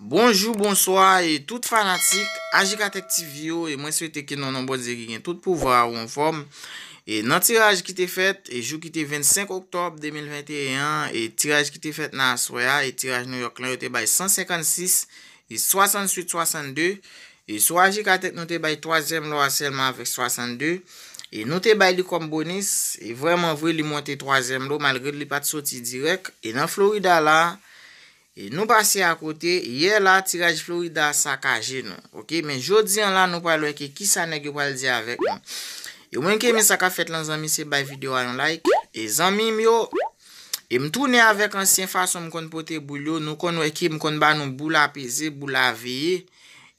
Bonjou, bonswa, e tout fanatik, Ajikatek TV yo, e mwenswe teke nou nan bodze gen tout pouvwa ou anform. E nan tiraj ki te fet, e jou ki te 25 Oktob 2021, e tiraj ki te fet nan aswaya, e tiraj nou yok lan yo te bay 156, e 68-62, e sou Ajikatek nou te bay 3e mlo aselman avek 62, e nou te bay li kom bonus, e vwèman vwe li monte 3e mlo malgre li pat soti direk, e nan Florida la, E nou pasi akote, ye la tiraj florida sa kaje nou. Ok, men jodi an la nou palweke ki sa negyo paldi avek nou. E mwenke men sa ka fet lan zami se bay video an like. E zami myo, e mtounen avek ansyen fason mkoun pote boulyo, nou konweke mkoun ban nou bou la peze, bou la veye.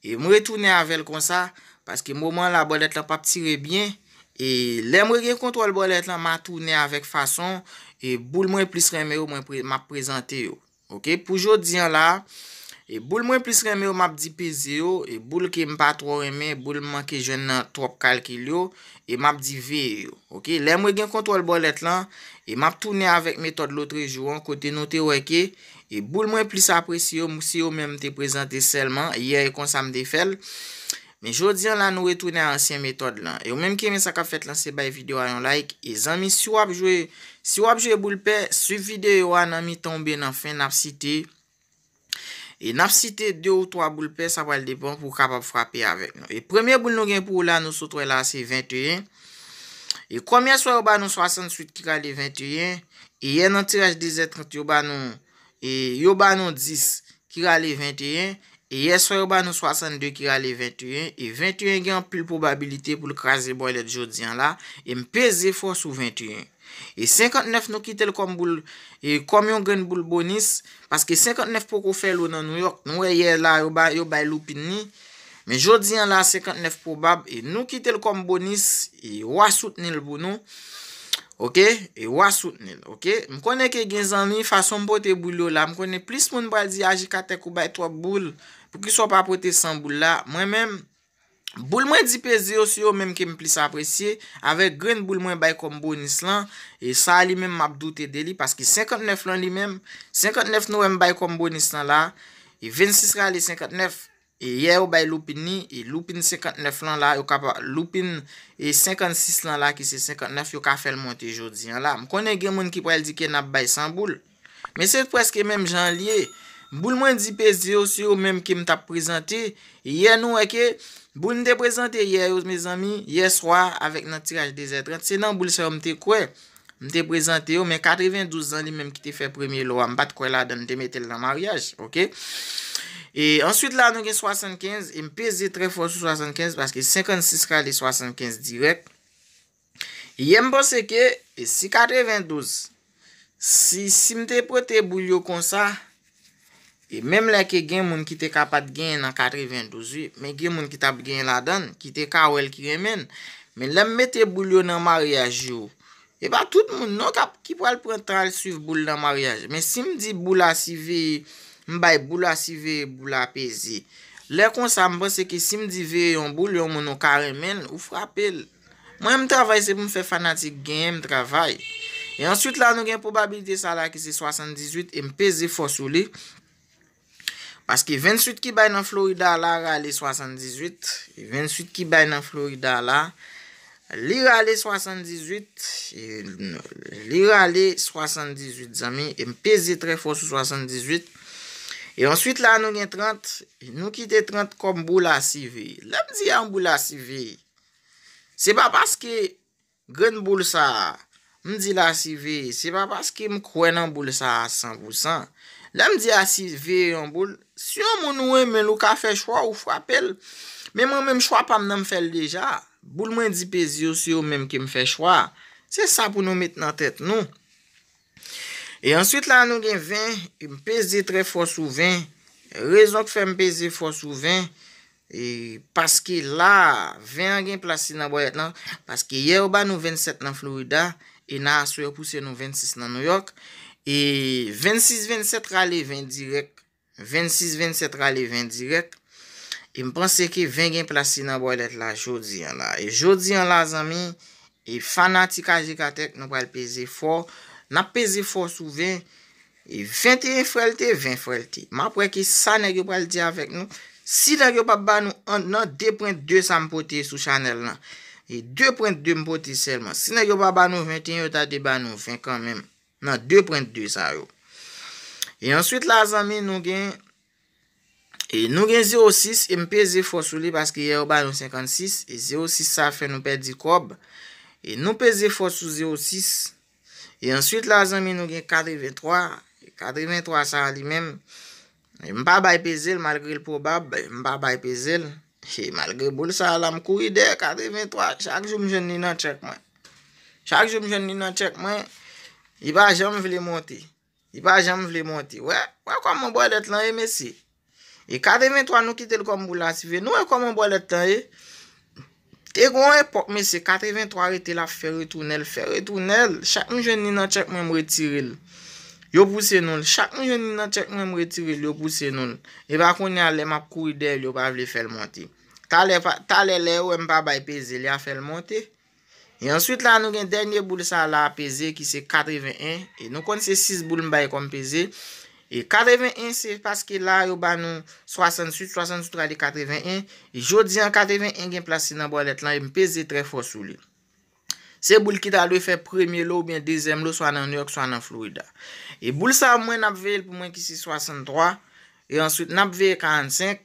E mwenre tounen avek konsa, paske mouman la bolet la pa ptire bien. E lè mwenre kontrol bolet la ma tounen avek fason, e boul mwen plis reme yo mwen ma prezante yo. Poujou diyan la, e bou l mwen plis reme yo map di P0, e bou l ke mpa 3 reme, e bou l man ke jen nan 3 kalki li yo, e map di V0. Lè mwen gen kontrol bolet lan, e map toune avèk metode lotre jouan, kote nou te weke, e bou l mwen plis apres yo mousi yo mèm te prezante selman, yeye konsam de fel. Men jodi an lan nou retounen an ansyen metode lan. E ou menm kemen sa ka fet lan se bay videwa yon like. E zan mi si wap jwe, si wap jwe boulpe, su videyo an nan mi tombe nan fin nap site. E nap site 2 ou 3 boulpe, sa wale depan pou kapap frape avek. E premye boul nou gen pou ou lan nou sotwe la se 21. E koman soye ou banon 68 ki gale 21. E yen nan tiraj de zetran yo banon 10 ki gale 21. E yeswe yo ba nou 62 kira le 21. E 21 gen anpil probabilite pou l krasi boylet jodi an la. E m peze fos sou 21. E 59 nou kite l kom boul. E kom yon gen boul bonus. Paske 59 pou kou fe lou nan New York. Nou e ye la yo bay loupi ni. Men jodi an la 59 pou bab. E nou kite l kom bonus. E wwa soutenil boul nou. Ok. E wwa soutenil. Ok. M konen ke gen zanmi fason bote boul yo la. M konen plis moun bradi aji kate kou bay 3 boul. pou ki sou pa apote 100 boule la, mwen men, boule mwen 10 pese yo si yo menm ke mi plis apresye, avek gren boule mwen bay kombo nis lan, e sa li menm ap doute de li, paski 59 lan li menm, 59 nou em bay kombo nis lan la, e 26 rale 59, e ye yo bay lupin ni, e lupin 59 lan la, lupin 56 e lan la ki se 59, yo ka fel monte jodi an la, m konen gen moun ki prel di ke nap bay 100 boule, men se pou eske menm jan liye, Boul mwen di peze yo si yo menm ki mta prezante. Ye nou eke, boul mte prezante ye yo me zami, ye swa avek nan tiraj de Z30. Senan boul se yo mte kwe, mte prezante yo, men 92 zan li menm ki te fe premye lo, mbat kwe la dan mte metel nan maryaj, ok? E answit la nou gen 75, e mpeze tre fos sou 75, paske 56 kare de 75 direk. Ye mbose ke, e si 92, si mte prete boulyo konsa, E mèm lè ke gen moun ki te kapat gen nan 92, mè gen moun ki tab gen la dan, ki te ka ou el ki remen, mè lè mè te boulyo nan maryaj yo, e ba tout moun nou ki pou al prantral suiv boulyo nan maryaj. Mè si m di boulyo asive, m bay boulyo asive, boulyo apese, lè kon sa m bè se ki si m di veyon boulyo moun ou ka remen, ou frapel. Mwen m travay se pou m fè fanatik gen m travay. E answit la nou gen probabilite sa la ki se 78, m pese fos ou li, Paske 28 ki bay nan Florida la rale 78, 28 ki bay nan Florida la li rale 78, li rale 78 zami, e m peze tre fos 78. E answit la nou gen 30, nou kite 30 kom bou la CV. La m di an bou la CV, se pa paske gen bou sa, m di la CV, se pa paske m kwen an bou sa 100%. La m di a si ve yon boul, si yon moun ouen men lou ka fe chwa ou fwa apel, men moun men m chwa pa m nan m fel deja, boul mwen di pezi yo si yo menm ke m fe chwa. Se sa pou nou met nan tet nou. E answit la nou gen vèn, m pezi tre fwa sou vèn, rezon ke fè m pezi fwa sou vèn, e paske la vèn gen plasi nan boyet nan, paske yerou ba nou 27 nan Florida, e nan aswe pou se nou 26 nan New York, E 26-27 rale, 20 direk. 26-27 rale, 20 direk. E mpense ki 20 gen plasi nan boylet la jodi an la. E jodi an la zami, e fanati kajikatek, nou pral pese for. Nan pese for sou 20, e 21 frelte, 20 frelte. Ma apre ki sa nè gen pral di avèk nou, si nan gen pral ban nou, an nan 2.2 san mpote sou chanel nan. E 2.2 mpote selman. Si nan gen pral ban nou, 21 otade ban nou, fin kan mèm. Nan, 2.2 sa yo. E answit la zanmen nou gen, e nou gen 0.6, e mpeze fos sou li, paske ye ou balon 56, e 0.6 sa fe nou pe di krob, e nou pese fos sou 0.6, e answit la zanmen nou gen 43, e 43 sa li men, e mpa bay pe zel, malgre l pou bab, e mpa bay pe zel, e malgre bol sa la mkuri de, 43, chak jom jen ni nan tchek mwen. Chak jom jen ni nan tchek mwen, Iba jèm vle montè, iba jèm vle montè, wè, wè kwa mwen bo let lan e mesè. E kade vintwa nou kitèl kwa mwen boulansi, vè nou wè kwa mwen bo let lan e, te gwen wè pok mesè, kade vintwa retèl a fèr retounel, fèr retounel, chak mwen jèm ni nan chèk mwen mwetiril, yo bouse noun, chak mwen jèm ni nan chèk mwen mwetiril, yo bouse noun, iba konye ale mwa kouridev, yo pa vle fèl montè. Ta le le ou mwa bay peze, li a fèl montè. E answit la nou gen denye boul sa la a peze ki se 81. E nou kon se 6 boul mba e kon peze. E 81 se paske la yo ban nou 68, 68 tra li 81. E jodi an 81 gen plase nan bo let lan e mpeze tre fos ou li. Se boul ki ta lou e fe premye lou ou bien dezem lou swan an New York, swan an Florida. E boul sa mwen apve el pou mwen ki se 63. E answit napve 45.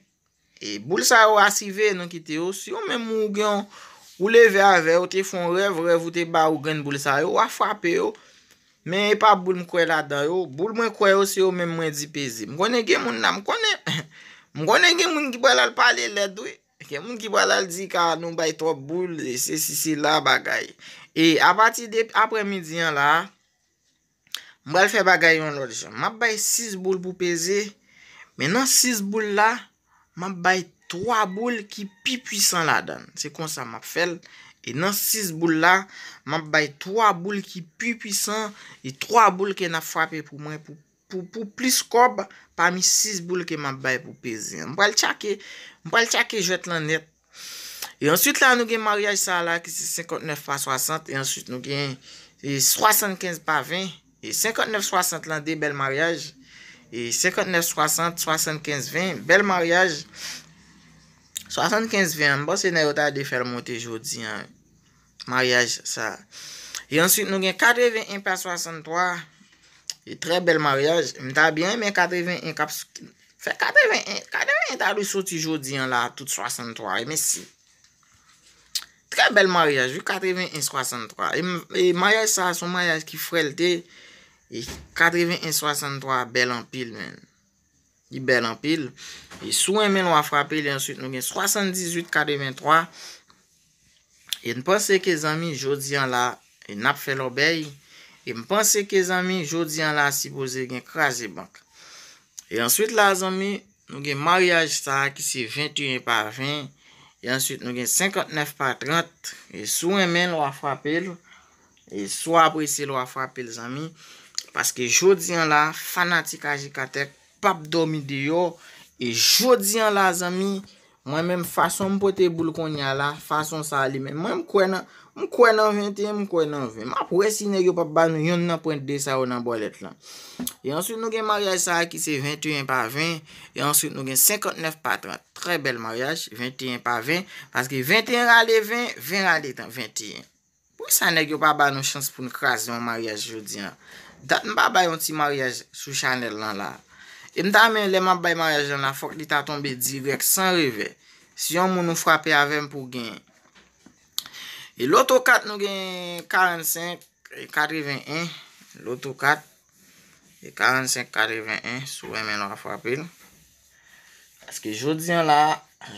E boul sa yo asive e nou kite yo si yo men mou gen... Ou leve ave, ou te fon rev, rev ou te ba ou gren boule sa yo, waf ape yo, men e pa boule mwen kwe la dan yo, boule mwen kwe yo se yo men mwen di peze. Mwen konen gen moun nan, mwen konen, mwen konen gen moun ki bwa lal pale ledwe, ke moun ki bwa lal di ka nou bay to boule, se si si la bagay. E apati de apre midyan la, mwen al fe bagay yon lor di jan, mwen bay 6 boule pou peze, men nan 6 boule la, mwen bay 3. 3 boule ki pi pwisan la dan. Se kon sa map fel. E nan 6 boule la, mab bay 3 boule ki pi pwisan, e 3 boule ke na fwap e pou mwen, pou plis kob, pami 6 boule ke mab bay pou pezi. Mbwa l tchake, mbwa l tchake jwet lan net. E answit la nou gen mariage sa la, ki se 59 pa 60, e answit nou gen 75 pa 20, e 59-60 lan de bel mariage, e 59-60, 75-20, bel mariage, 75 vèm, bò se nè yot a de fèl montè jodi an, maryaj sa. E answit nou gen 81 pè 63, e tre bel maryaj, mè ta bè an, mè 81 kaps, fè 81, 81 ta lè soti jodi an la, tout 63, mè si. Tre bel maryaj, vè 81 63, e maryaj sa, son maryaj ki frelte, e 81 63 bel an pil mè an. di bel anpil, e sou emen wafrapel, e answit nou gen 78 kade 23, e mpense ke zami, jodi an la, e nap fe lo bey, e mpense ke zami, jodi an la, si boze gen krasi bank, e answit la zami, nou gen mariage sa, ki si 21 par 20, e answit nou gen 59 par 30, e sou emen wafrapel, e sou apresi wafrapel zami, paske jodi an la, fanatik aji katek, pap domi di yo, e jodi an la zami, mwen men mwen fason mwen pote boul kon nya la, fason sa li men, mwen mwen mwen mwen mwen, ap wè si negyo pap ban nou, yon nan pointe de sa ou nan bolet lan. E ansout nou gen mariage sa a ki, se 21 pa 20, e ansout nou gen 59 pa 30, tre bel mariage, 21 pa 20, paske 21 rale 20, 20 rale tan 21. Pwè sa negyo pap ban nou chans pou nou krasi yon mariage jodi an? Dat nou pap bay yon ti mariage sou chanel lan la, Et mta men lèman bayman rejè nan fok li ta tombe di yèk san revè. Si yon moun nou frapè avèm pou gen. Et loutou kat nou gen 45, 81. Loutou kat. Et 45, 81. Sou mè nan frapè. Aske joudiyan la,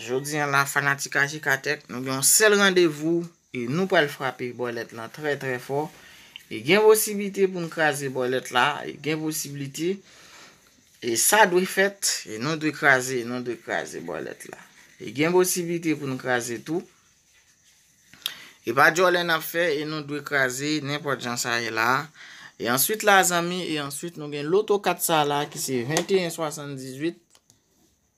joudiyan la fanatika chikatek. Nou gen sel randevou. Et nou pèl frapè boylet lan trè trè fòr. Et gen vòsibilite pou nou krasè boylet la. Et gen vòsibilite. E sa dwi fet, e nou dwi krasi, e nou dwi krasi, bo let la. E gen posibite pou nou krasi tou. E pa djo len ap fe, e nou dwi krasi, nenpote jan sa e la. E answit la zami, e answit nou gen loto kat sa la, ki se 21,78.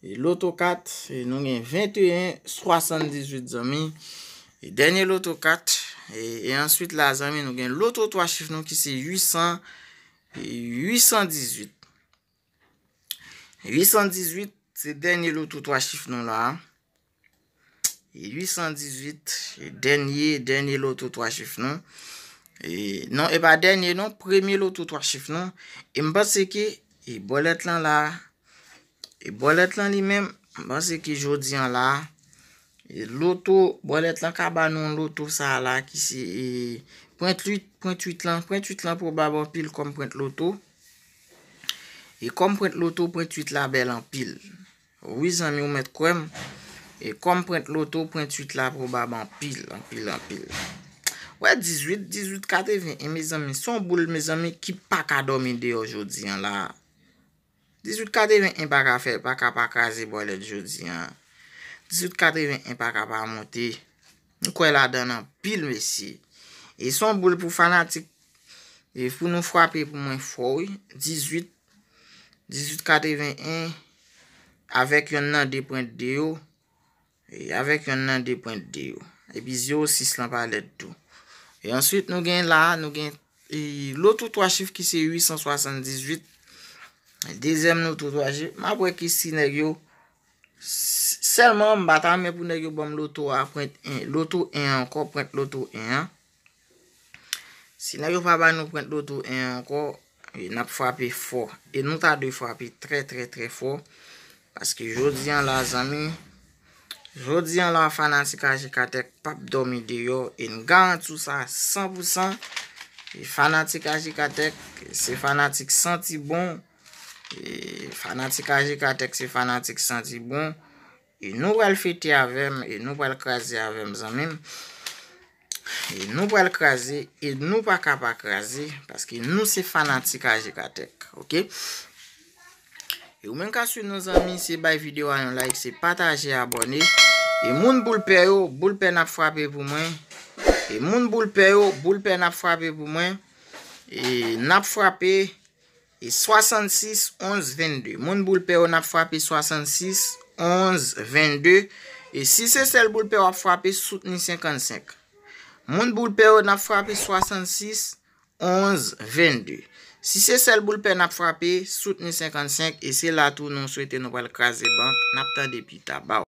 E loto kat, e nou gen 21,78 zami. E denye loto kat, e, e answit la zami, nou gen loto 3 chif nou ki se 800,818. 818, se denye loto 3 chif non la. 818, denye, denye loto 3 chif non. E ba denye non, premye loto 3 chif non. E mbaseke, e bolet lan la. E bolet lan li menm, mbaseke jodi an la. E loto, bolet lan kabanon loto sa la. Ki se, e point 8, point 8 lan. Point 8 lan pou babon pil kom point loto. E kom prent l'oto prent 8 la bel an pil. Ouiz an mi ou met kwen. E kom prent l'oto prent 8 la probab an pil, an pil, an pil. Ouè 18, 18, 40, 20. E me zanmen son boul me zanmen ki pa ka domine de yo jodi an la. 18, 40, 20. E pa ka fe, e pa ka pa kaze bole di jodi an. 18, 40, 20. E pa ka pa a monti. Kwen la den an pil me si. E son boul pou fanatik. E pou nou fwapi pou mwen fwoy. 18, 40, 20. 18, 81, avek yon nan dey pren dey yo, e avek yon nan dey pren dey yo, e bi yo 6 lan palet do. E answit nou gen la, nou gen, e loto 3 chif ki se 878, e dezem loto 3 chif, ma pou e ki si negyo, selman mbata men pou negyo bom loto a pren, loto 1 anko, pren loto 1, si negyo pa ba nou pren loto 1 anko, E nap fwapi fwo, e nou ta de fwapi tre tre tre fwo. Paske jodi an la zami, jodi an la fanatik ajikatek pap domi de yo. E nou garan tout sa 100%, e fanatik ajikatek se fanatik santi bon. E fanatik ajikatek se fanatik santi bon. E nou wel fweti avèm, e nou wel kwazi avèm zami. E nou pa l kraze, e nou pa kapa kraze, paske nou se fanatik a jikatek, ok? E ou men ka su nou zami, se bay videwa yon like, se pataje, abone, e moun boulpe yo, boulpe nap frape pou mwen, e moun boulpe yo, boulpe nap frape pou mwen, e nap frape, e 66, 11, 22. Moun boulpe yo nap frape 66, 11, 22, e si se sel boulpe yo ap frape, souten yon 55. Moun boulpe ou nap frape 66, 11, 22. Si se sel boulpe nap frape, soutenou 55. E se la tou nou souwete nou bal kras de bank, nap ta depi tabaw.